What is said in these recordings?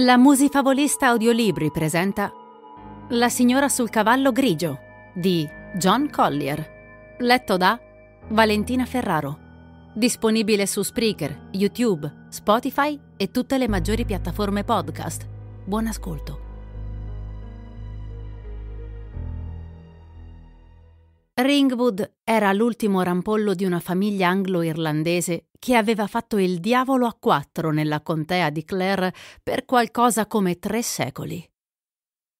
La musifavolista audiolibri presenta La signora sul cavallo grigio di John Collier, letto da Valentina Ferraro. Disponibile su Spreaker, YouTube, Spotify e tutte le maggiori piattaforme podcast. Buon ascolto. Ringwood era l'ultimo rampollo di una famiglia anglo-irlandese che aveva fatto il diavolo a quattro nella contea di Clare per qualcosa come tre secoli.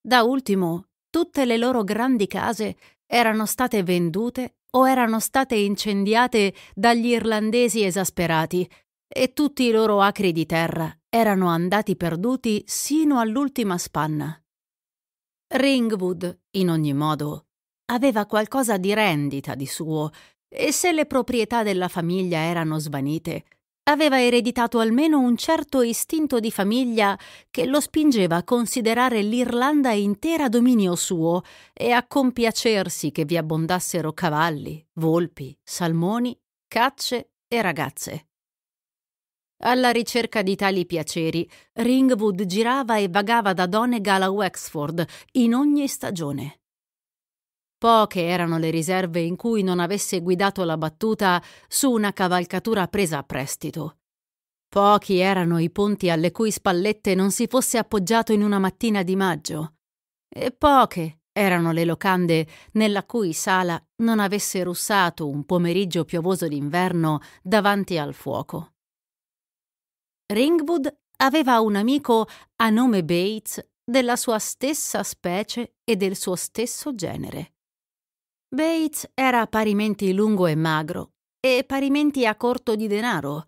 Da ultimo, tutte le loro grandi case erano state vendute o erano state incendiate dagli irlandesi esasperati e tutti i loro acri di terra erano andati perduti sino all'ultima spanna. Ringwood, in ogni modo, aveva qualcosa di rendita di suo e se le proprietà della famiglia erano svanite, aveva ereditato almeno un certo istinto di famiglia che lo spingeva a considerare l'Irlanda intera dominio suo e a compiacersi che vi abbondassero cavalli, volpi, salmoni, cacce e ragazze. Alla ricerca di tali piaceri, Ringwood girava e vagava da Donegal a Wexford in ogni stagione. Poche erano le riserve in cui non avesse guidato la battuta su una cavalcatura presa a prestito. Pochi erano i ponti alle cui spallette non si fosse appoggiato in una mattina di maggio. E poche erano le locande nella cui sala non avesse russato un pomeriggio piovoso d'inverno davanti al fuoco. Ringwood aveva un amico a nome Bates della sua stessa specie e del suo stesso genere. Bates era parimenti lungo e magro, e parimenti a corto di denaro,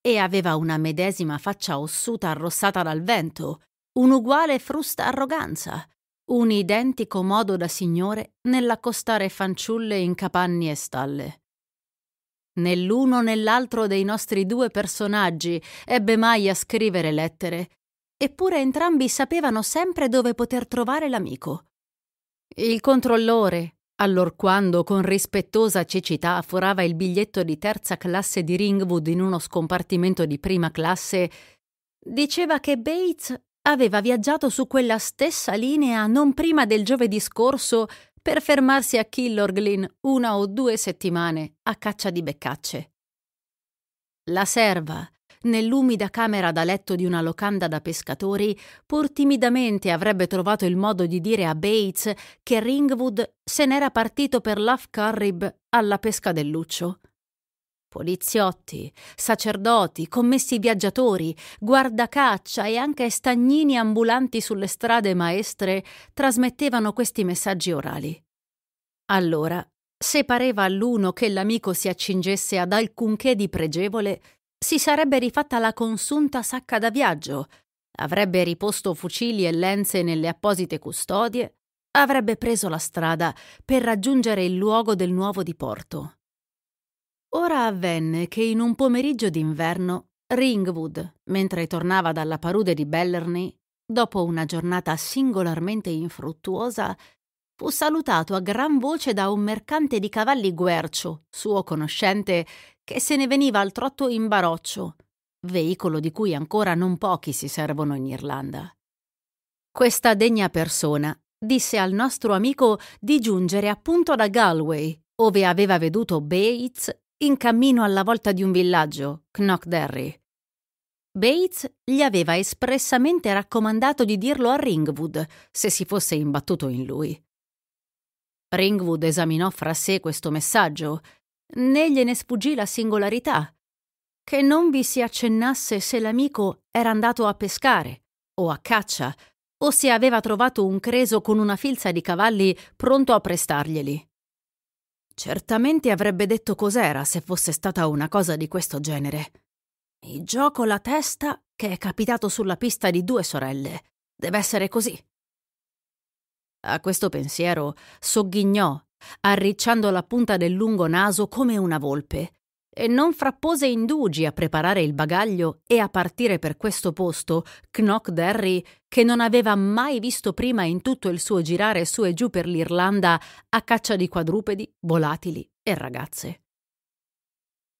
e aveva una medesima faccia ossuta arrossata dal vento, un'uguale frusta arroganza, un identico modo da signore nell'accostare fanciulle in capanni e stalle. Nell'uno nell'altro dei nostri due personaggi ebbe mai a scrivere lettere, eppure entrambi sapevano sempre dove poter trovare l'amico. Il controllore, Allorquando con rispettosa cecità forava il biglietto di terza classe di Ringwood in uno scompartimento di prima classe, diceva che Bates aveva viaggiato su quella stessa linea non prima del giovedì scorso per fermarsi a Killorglin una o due settimane a caccia di beccacce. La serva, nell'umida camera da letto di una locanda da pescatori, pur timidamente avrebbe trovato il modo di dire a Bates che Ringwood se n'era partito per l'Afcarrib alla pesca del luccio. Poliziotti, sacerdoti, commessi viaggiatori, guardacaccia e anche stagnini ambulanti sulle strade maestre trasmettevano questi messaggi orali. Allora, se pareva all'uno che l'amico si accingesse ad alcunché di pregevole, si sarebbe rifatta la consunta sacca da viaggio, avrebbe riposto fucili e lenze nelle apposite custodie, avrebbe preso la strada per raggiungere il luogo del nuovo diporto. Ora avvenne che in un pomeriggio d'inverno Ringwood, mentre tornava dalla parude di Bellerney, dopo una giornata singolarmente infruttuosa, fu salutato a gran voce da un mercante di cavalli guercio, suo conoscente, che se ne veniva al trotto in baroccio, veicolo di cui ancora non pochi si servono in Irlanda. Questa degna persona disse al nostro amico di giungere appunto da Galway, ove aveva veduto Bates in cammino alla volta di un villaggio, Knockderry. Bates gli aveva espressamente raccomandato di dirlo a Ringwood se si fosse imbattuto in lui. Ringwood esaminò fra sé questo messaggio né gliene sfuggì la singolarità, che non vi si accennasse se l'amico era andato a pescare o a caccia o se aveva trovato un creso con una filza di cavalli pronto a prestarglieli. Certamente avrebbe detto cos'era se fosse stata una cosa di questo genere. Il gioco la testa che è capitato sulla pista di due sorelle. Deve essere così. A questo pensiero sogghignò arricciando la punta del lungo naso come una volpe, e non frappose indugi a preparare il bagaglio e a partire per questo posto, Knock Derry, che non aveva mai visto prima in tutto il suo girare su e giù per l'Irlanda a caccia di quadrupedi, volatili e ragazze.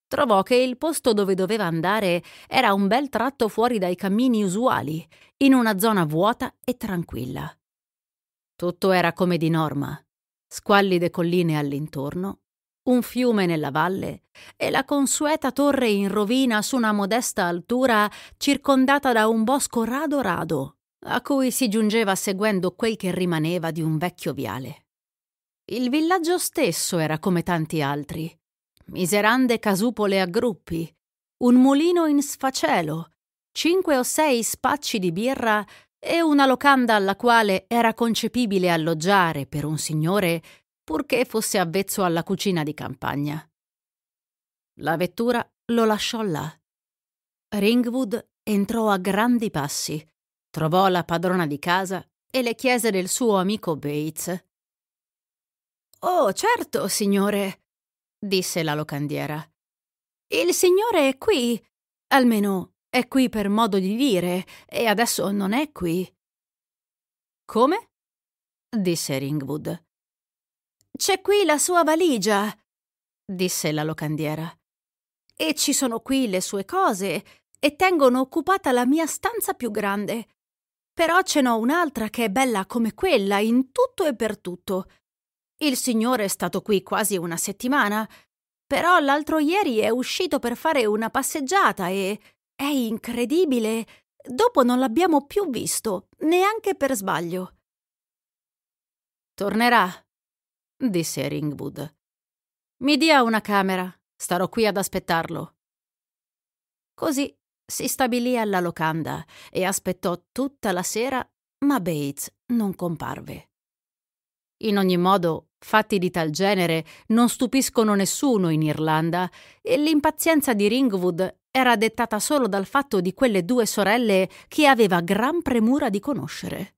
Trovò che il posto dove doveva andare era un bel tratto fuori dai cammini usuali, in una zona vuota e tranquilla. Tutto era come di norma squallide colline all'intorno, un fiume nella valle e la consueta torre in rovina su una modesta altura circondata da un bosco rado rado, a cui si giungeva seguendo quel che rimaneva di un vecchio viale. Il villaggio stesso era come tanti altri, miserande casupole a gruppi, un mulino in sfacelo, cinque o sei spacci di birra e una locanda alla quale era concepibile alloggiare per un signore purché fosse avvezzo alla cucina di campagna. La vettura lo lasciò là. Ringwood entrò a grandi passi, trovò la padrona di casa e le chiese del suo amico Bates. Oh, certo, signore, disse la locandiera. Il signore è qui, almeno è qui per modo di dire e adesso non è qui. Come? disse Ringwood. C'è qui la sua valigia, disse la locandiera. E ci sono qui le sue cose e tengono occupata la mia stanza più grande. Però ce n'ho un'altra che è bella come quella in tutto e per tutto. Il signore è stato qui quasi una settimana, però l'altro ieri è uscito per fare una passeggiata e è incredibile. Dopo non l'abbiamo più visto, neanche per sbaglio. Tornerà, disse Ringwood. Mi dia una camera, starò qui ad aspettarlo. Così si stabilì alla locanda e aspettò tutta la sera, ma Bates non comparve. In ogni modo, fatti di tal genere non stupiscono nessuno in Irlanda e l'impazienza di Ringwood era dettata solo dal fatto di quelle due sorelle che aveva gran premura di conoscere.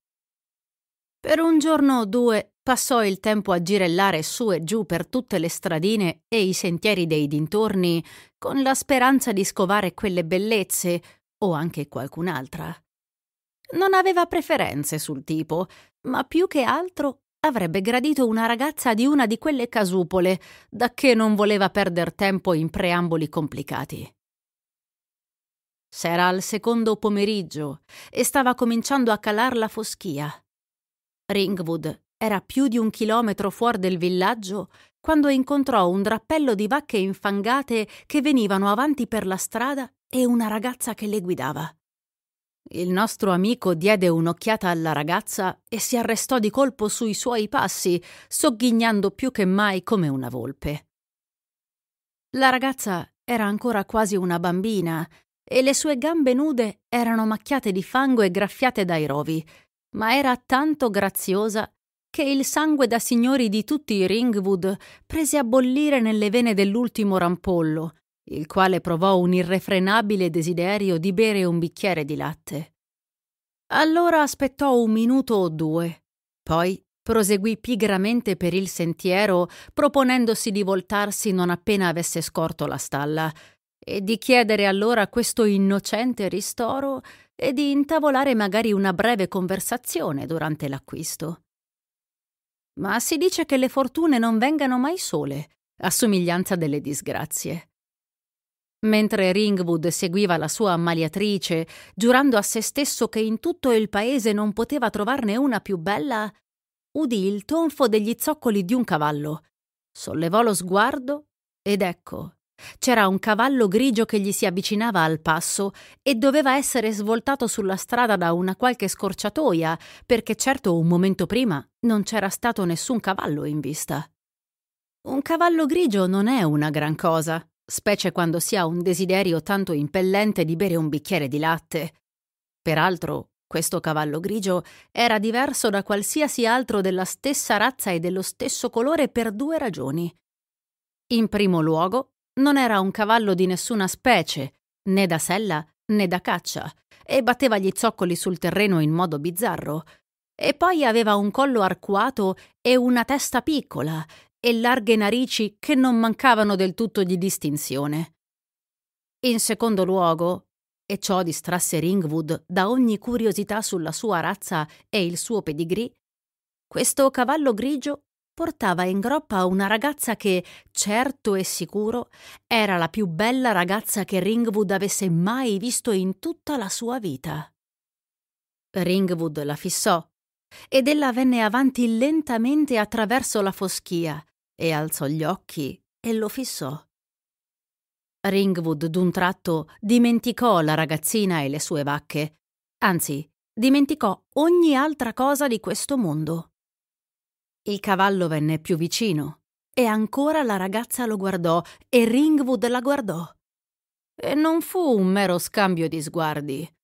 Per un giorno o due passò il tempo a girellare su e giù per tutte le stradine e i sentieri dei dintorni, con la speranza di scovare quelle bellezze o anche qualcun'altra. Non aveva preferenze sul tipo, ma più che altro avrebbe gradito una ragazza di una di quelle casupole, da che non voleva perdere tempo in preamboli complicati. S'era al secondo pomeriggio e stava cominciando a calar la foschia. Ringwood era più di un chilometro fuori del villaggio quando incontrò un drappello di vacche infangate che venivano avanti per la strada e una ragazza che le guidava. Il nostro amico diede un'occhiata alla ragazza e si arrestò di colpo sui suoi passi, sogghignando più che mai come una volpe. La ragazza era ancora quasi una bambina e le sue gambe nude erano macchiate di fango e graffiate dai rovi, ma era tanto graziosa che il sangue da signori di tutti i Ringwood prese a bollire nelle vene dell'ultimo rampollo, il quale provò un irrefrenabile desiderio di bere un bicchiere di latte. Allora aspettò un minuto o due, poi proseguì pigramente per il sentiero, proponendosi di voltarsi non appena avesse scorto la stalla, e di chiedere allora questo innocente ristoro e di intavolare magari una breve conversazione durante l'acquisto. Ma si dice che le fortune non vengano mai sole, a somiglianza delle disgrazie. Mentre Ringwood seguiva la sua ammaliatrice, giurando a se stesso che in tutto il paese non poteva trovarne una più bella, udì il tonfo degli zoccoli di un cavallo, sollevò lo sguardo ed ecco c'era un cavallo grigio che gli si avvicinava al passo e doveva essere svoltato sulla strada da una qualche scorciatoia, perché certo un momento prima non c'era stato nessun cavallo in vista. Un cavallo grigio non è una gran cosa, specie quando si ha un desiderio tanto impellente di bere un bicchiere di latte. Peraltro, questo cavallo grigio era diverso da qualsiasi altro della stessa razza e dello stesso colore per due ragioni. In primo luogo, non era un cavallo di nessuna specie, né da sella né da caccia, e batteva gli zoccoli sul terreno in modo bizzarro. E poi aveva un collo arcuato e una testa piccola e larghe narici che non mancavano del tutto di distinzione. In secondo luogo, e ciò distrasse Ringwood da ogni curiosità sulla sua razza e il suo pedigree, questo cavallo grigio portava in groppa una ragazza che, certo e sicuro, era la più bella ragazza che Ringwood avesse mai visto in tutta la sua vita. Ringwood la fissò ed ella venne avanti lentamente attraverso la foschia e alzò gli occhi e lo fissò. Ringwood d'un tratto dimenticò la ragazzina e le sue vacche, anzi, dimenticò ogni altra cosa di questo mondo. Il cavallo venne più vicino e ancora la ragazza lo guardò e Ringwood la guardò. E non fu un mero scambio di sguardi.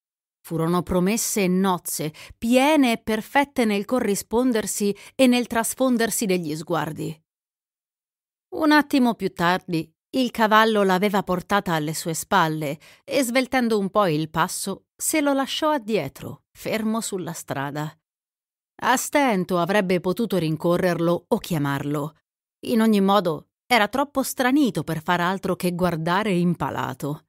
Furono promesse e nozze, piene e perfette nel corrispondersi e nel trasfondersi degli sguardi. Un attimo più tardi, il cavallo l'aveva portata alle sue spalle e, sveltando un po' il passo, se lo lasciò addietro, fermo sulla strada. A stento avrebbe potuto rincorrerlo o chiamarlo. In ogni modo, era troppo stranito per far altro che guardare impalato.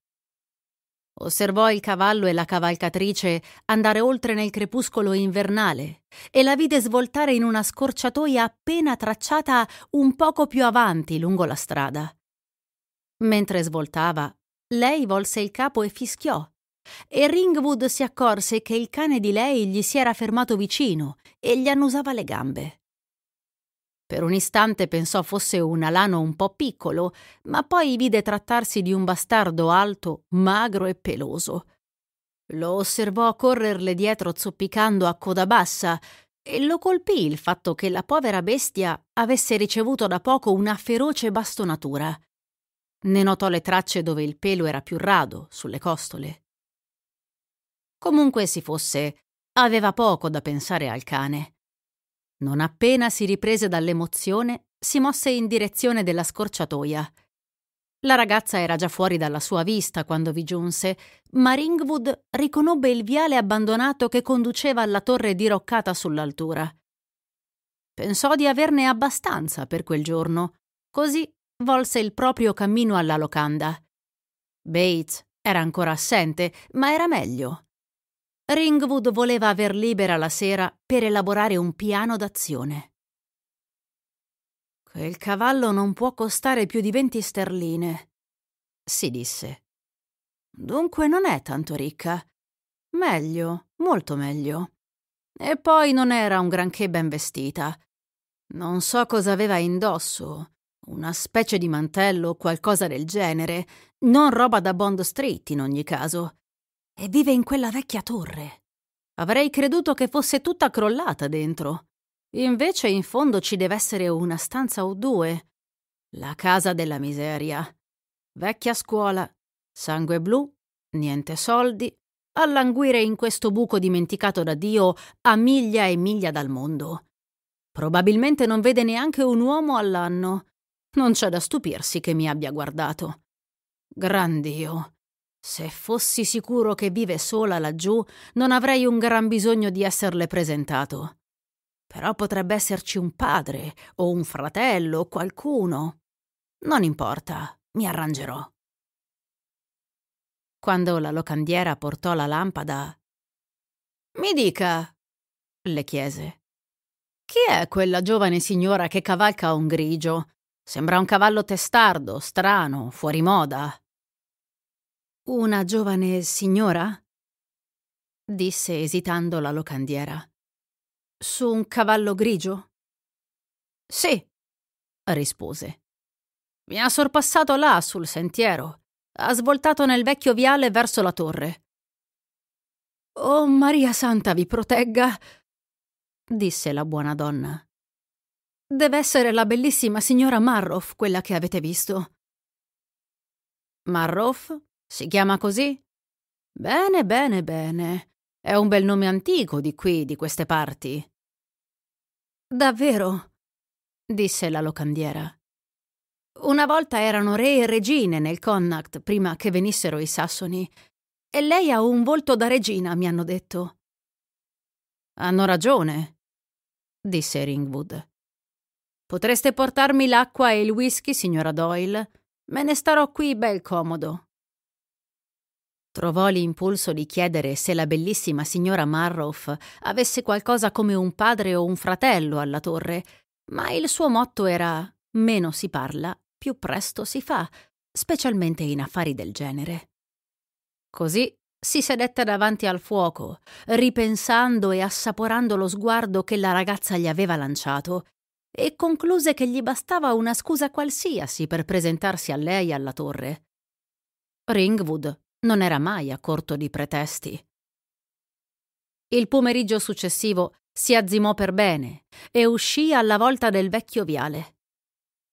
Osservò il cavallo e la cavalcatrice andare oltre nel crepuscolo invernale e la vide svoltare in una scorciatoia appena tracciata un poco più avanti lungo la strada. Mentre svoltava, lei volse il capo e fischiò, e Ringwood si accorse che il cane di lei gli si era fermato vicino e gli annusava le gambe. Per un istante pensò fosse un alano un po' piccolo, ma poi vide trattarsi di un bastardo alto, magro e peloso. Lo osservò correrle dietro zoppicando a coda bassa e lo colpì il fatto che la povera bestia avesse ricevuto da poco una feroce bastonatura. Ne notò le tracce dove il pelo era più rado, sulle costole. Comunque si fosse, aveva poco da pensare al cane. Non appena si riprese dall'emozione, si mosse in direzione della scorciatoia. La ragazza era già fuori dalla sua vista quando vi giunse, ma Ringwood riconobbe il viale abbandonato che conduceva alla torre diroccata sull'altura. Pensò di averne abbastanza per quel giorno, così volse il proprio cammino alla locanda. Bates era ancora assente, ma era meglio. Ringwood voleva aver libera la sera per elaborare un piano d'azione. Quel cavallo non può costare più di 20 sterline, si disse. Dunque non è tanto ricca. Meglio, molto meglio. E poi non era un granché ben vestita. Non so cosa aveva indosso, una specie di mantello o qualcosa del genere, non roba da Bond Street in ogni caso e vive in quella vecchia torre. Avrei creduto che fosse tutta crollata dentro. Invece in fondo ci deve essere una stanza o due. La casa della miseria. Vecchia scuola, sangue blu, niente soldi, a languire in questo buco dimenticato da Dio a miglia e miglia dal mondo. Probabilmente non vede neanche un uomo all'anno. Non c'è da stupirsi che mi abbia guardato. Gran Dio, se fossi sicuro che vive sola laggiù, non avrei un gran bisogno di esserle presentato. Però potrebbe esserci un padre, o un fratello, o qualcuno. Non importa, mi arrangerò. Quando la locandiera portò la lampada... Mi dica, le chiese. Chi è quella giovane signora che cavalca un grigio? Sembra un cavallo testardo, strano, fuori moda. Una giovane signora? disse esitando la locandiera. Su un cavallo grigio? Sì, rispose. Mi ha sorpassato là sul sentiero. Ha svoltato nel vecchio viale verso la torre. Oh Maria Santa vi protegga, disse la buona donna. Deve essere la bellissima signora Marroff quella che avete visto. Marroff si chiama così? Bene, bene, bene. È un bel nome antico di qui, di queste parti. Davvero? disse la locandiera. Una volta erano re e regine nel Connacht prima che venissero i sassoni. E lei ha un volto da regina, mi hanno detto. Hanno ragione, disse Ringwood. Potreste portarmi l'acqua e il whisky, signora Doyle? Me ne starò qui bel comodo. Trovò l'impulso di chiedere se la bellissima signora Marroff avesse qualcosa come un padre o un fratello alla torre, ma il suo motto era meno si parla, più presto si fa, specialmente in affari del genere. Così si sedette davanti al fuoco, ripensando e assaporando lo sguardo che la ragazza gli aveva lanciato, e concluse che gli bastava una scusa qualsiasi per presentarsi a lei alla torre. Ringwood non era mai a corto di pretesti. Il pomeriggio successivo si azzimò per bene e uscì alla volta del vecchio viale.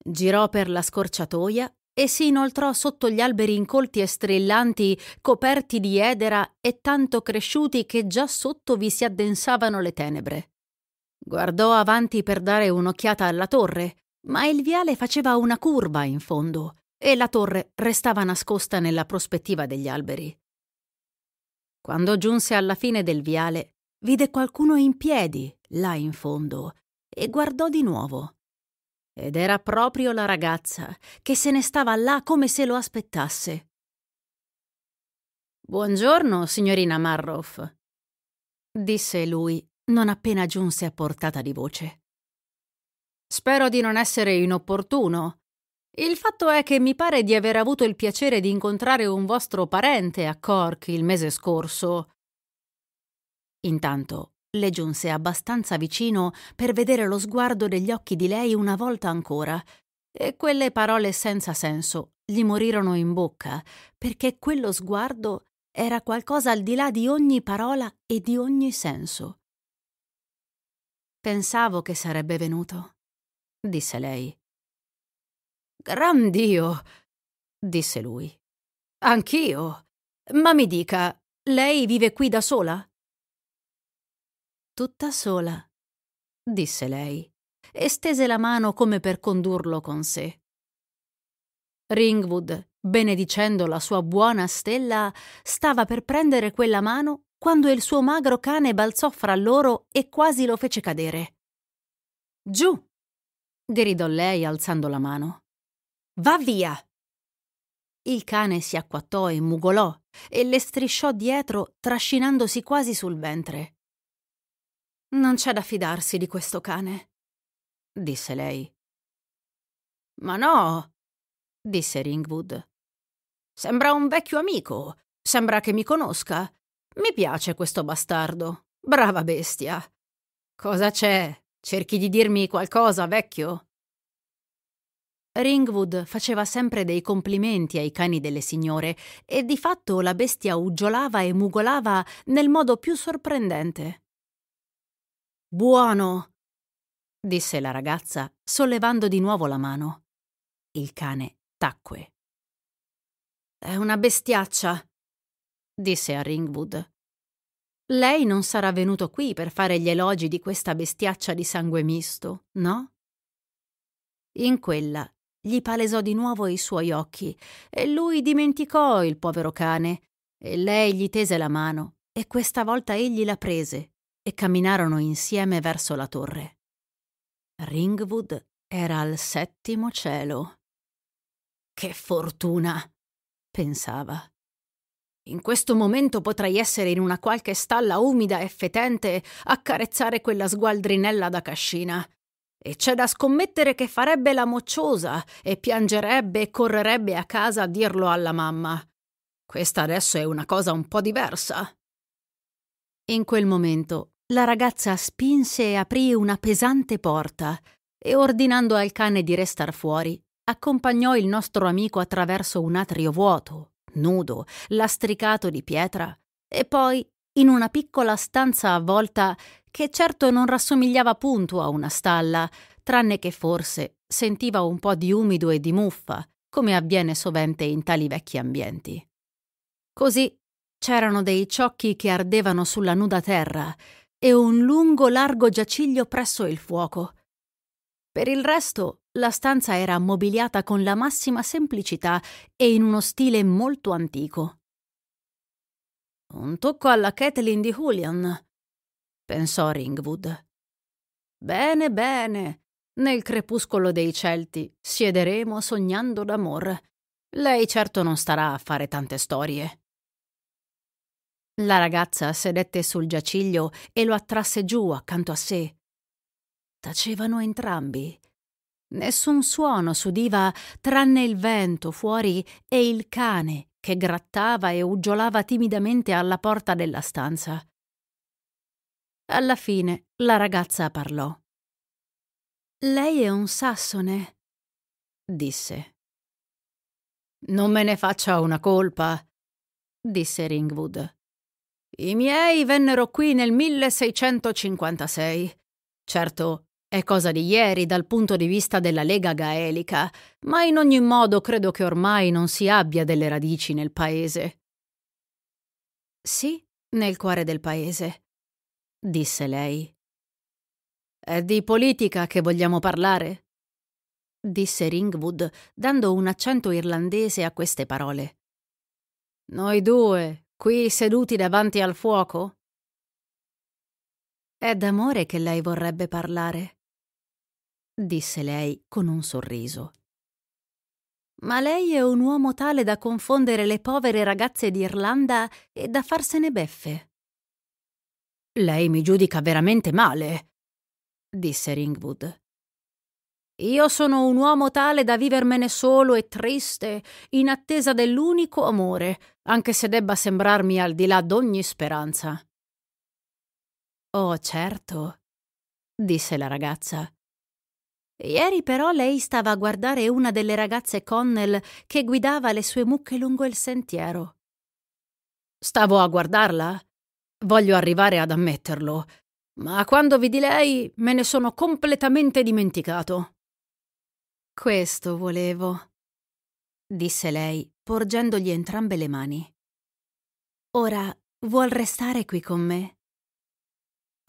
Girò per la scorciatoia e si inoltrò sotto gli alberi incolti e strillanti, coperti di edera e tanto cresciuti che già sotto vi si addensavano le tenebre. Guardò avanti per dare un'occhiata alla torre, ma il viale faceva una curva in fondo e la torre restava nascosta nella prospettiva degli alberi. Quando giunse alla fine del viale, vide qualcuno in piedi, là in fondo, e guardò di nuovo. Ed era proprio la ragazza, che se ne stava là come se lo aspettasse. Buongiorno, signorina Marroff, disse lui, non appena giunse a portata di voce. Spero di non essere inopportuno, il fatto è che mi pare di aver avuto il piacere di incontrare un vostro parente a Cork il mese scorso. Intanto le giunse abbastanza vicino per vedere lo sguardo degli occhi di lei una volta ancora, e quelle parole senza senso gli morirono in bocca, perché quello sguardo era qualcosa al di là di ogni parola e di ogni senso. Pensavo che sarebbe venuto, disse lei. Gran Dio! disse lui. Anch'io. Ma mi dica, lei vive qui da sola? Tutta sola, disse lei, e stese la mano come per condurlo con sé. Ringwood, benedicendo la sua buona stella, stava per prendere quella mano quando il suo magro cane balzò fra loro e quasi lo fece cadere. Giù! gridò lei alzando la mano. Va via! Il cane si acquattò e mugolò e le strisciò dietro, trascinandosi quasi sul ventre. Non c'è da fidarsi di questo cane, disse lei. Ma no, disse Ringwood. Sembra un vecchio amico, sembra che mi conosca. Mi piace questo bastardo. Brava bestia. Cosa c'è? Cerchi di dirmi qualcosa, vecchio? Ringwood faceva sempre dei complimenti ai cani delle signore e di fatto la bestia uggiolava e mugolava nel modo più sorprendente. Buono! disse la ragazza, sollevando di nuovo la mano. Il cane tacque. È una bestiaccia, disse a Ringwood. Lei non sarà venuto qui per fare gli elogi di questa bestiaccia di sangue misto, no? In quella gli palesò di nuovo i suoi occhi e lui dimenticò il povero cane. E lei gli tese la mano e questa volta egli la prese e camminarono insieme verso la torre. Ringwood era al settimo cielo. Che fortuna! pensava. In questo momento potrei essere in una qualche stalla umida e fetente a carezzare quella sgualdrinella da cascina. E c'è da scommettere che farebbe la mocciosa e piangerebbe e correrebbe a casa a dirlo alla mamma. Questa adesso è una cosa un po' diversa. In quel momento la ragazza spinse e aprì una pesante porta e, ordinando al cane di restar fuori, accompagnò il nostro amico attraverso un atrio vuoto, nudo, lastricato di pietra, e poi in una piccola stanza avvolta che certo non rassomigliava punto a una stalla, tranne che forse sentiva un po' di umido e di muffa, come avviene sovente in tali vecchi ambienti. Così c'erano dei ciocchi che ardevano sulla nuda terra e un lungo largo giaciglio presso il fuoco. Per il resto, la stanza era ammobiliata con la massima semplicità e in uno stile molto antico. Un tocco alla Kathleen di Julian, pensò Ringwood. Bene, bene. Nel crepuscolo dei Celti siederemo sognando d'amor. Lei certo non starà a fare tante storie. La ragazza sedette sul giaciglio e lo attrasse giù accanto a sé. Tacevano entrambi. Nessun suono s'udiva tranne il vento fuori e il cane che grattava e uggiolava timidamente alla porta della stanza. Alla fine la ragazza parlò. Lei è un sassone, disse. Non me ne faccia una colpa, disse Ringwood. I miei vennero qui nel 1656. Certo, è cosa di ieri dal punto di vista della Lega Gaelica, ma in ogni modo credo che ormai non si abbia delle radici nel paese. Sì, nel cuore del paese, disse lei. È di politica che vogliamo parlare? disse Ringwood, dando un accento irlandese a queste parole. Noi due, qui seduti davanti al fuoco? È d'amore che lei vorrebbe parlare, disse lei con un sorriso. Ma lei è un uomo tale da confondere le povere ragazze d'Irlanda e da farsene beffe. Lei mi giudica veramente male, disse Ringwood. Io sono un uomo tale da vivermene solo e triste, in attesa dell'unico amore, anche se debba sembrarmi al di là d'ogni speranza. Oh, certo, disse la ragazza. Ieri però lei stava a guardare una delle ragazze Connell che guidava le sue mucche lungo il sentiero. Stavo a guardarla? Voglio arrivare ad ammetterlo, ma quando vidi lei me ne sono completamente dimenticato. Questo volevo, disse lei, porgendogli entrambe le mani. Ora vuol restare qui con me?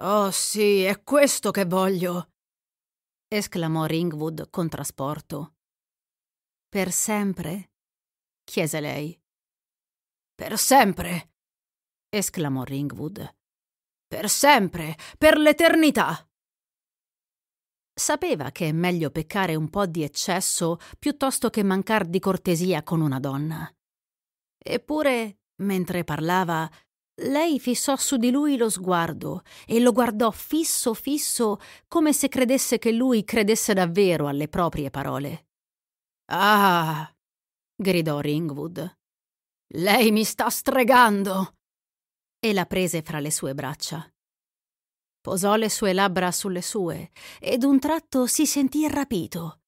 Oh sì, è questo che voglio esclamò Ringwood con trasporto. Per sempre? chiese lei. Per sempre! esclamò Ringwood. Per sempre, per l'eternità! Sapeva che è meglio peccare un po' di eccesso piuttosto che mancar di cortesia con una donna. Eppure, mentre parlava, lei fissò su di lui lo sguardo e lo guardò fisso fisso come se credesse che lui credesse davvero alle proprie parole. Ah! gridò Ringwood. Lei mi sta stregando! E la prese fra le sue braccia. Posò le sue labbra sulle sue ed un tratto si sentì rapito.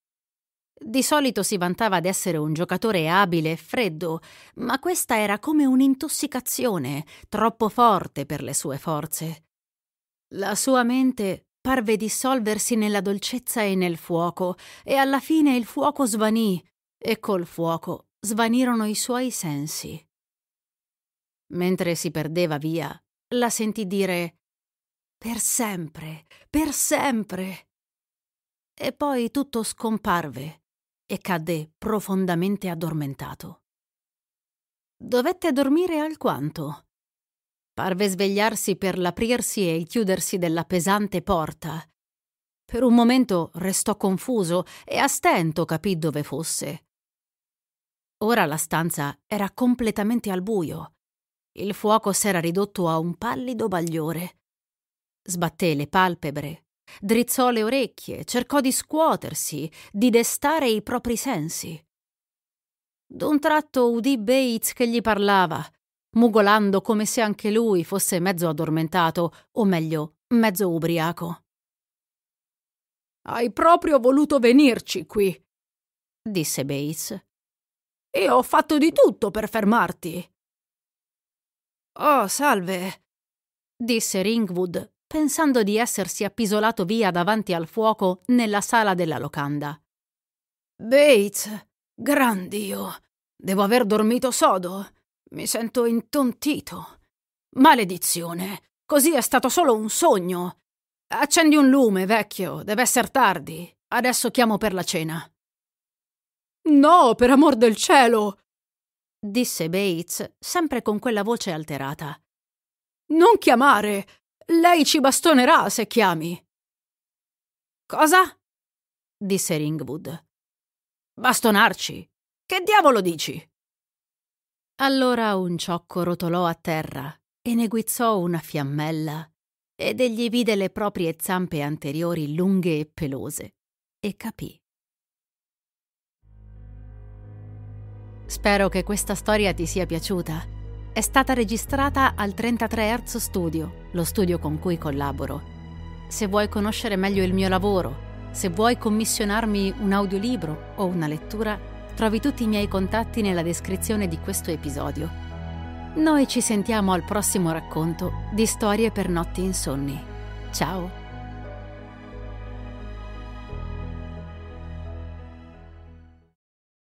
Di solito si vantava di essere un giocatore abile e freddo, ma questa era come un'intossicazione, troppo forte per le sue forze. La sua mente parve dissolversi nella dolcezza e nel fuoco, e alla fine il fuoco svanì, e col fuoco svanirono i suoi sensi. Mentre si perdeva via, la sentì dire Per sempre, per sempre. E poi tutto scomparve e cadde profondamente addormentato. Dovette dormire alquanto. Parve svegliarsi per l'aprirsi e il chiudersi della pesante porta. Per un momento restò confuso e a stento capì dove fosse. Ora la stanza era completamente al buio. Il fuoco s'era ridotto a un pallido bagliore. Sbatté le palpebre, Drizzò le orecchie, cercò di scuotersi, di destare i propri sensi. D'un tratto udì Bates che gli parlava, mugolando come se anche lui fosse mezzo addormentato, o meglio, mezzo ubriaco. Hai proprio voluto venirci qui, disse Bates. E ho fatto di tutto per fermarti. Oh, salve, disse Ringwood, pensando di essersi appisolato via davanti al fuoco nella sala della locanda. Bates, gran Dio, devo aver dormito sodo. Mi sento intontito. Maledizione, così è stato solo un sogno. Accendi un lume, vecchio, deve esser tardi. Adesso chiamo per la cena. No, per amor del cielo! disse Bates, sempre con quella voce alterata. Non chiamare! Lei ci bastonerà se chiami. Cosa? disse Ringwood. Bastonarci? Che diavolo dici? Allora un ciocco rotolò a terra e ne guizzò una fiammella ed egli vide le proprie zampe anteriori lunghe e pelose e capì. Spero che questa storia ti sia piaciuta è stata registrata al 33 Hz Studio, lo studio con cui collaboro. Se vuoi conoscere meglio il mio lavoro, se vuoi commissionarmi un audiolibro o una lettura, trovi tutti i miei contatti nella descrizione di questo episodio. Noi ci sentiamo al prossimo racconto di Storie per notti insonni. Ciao!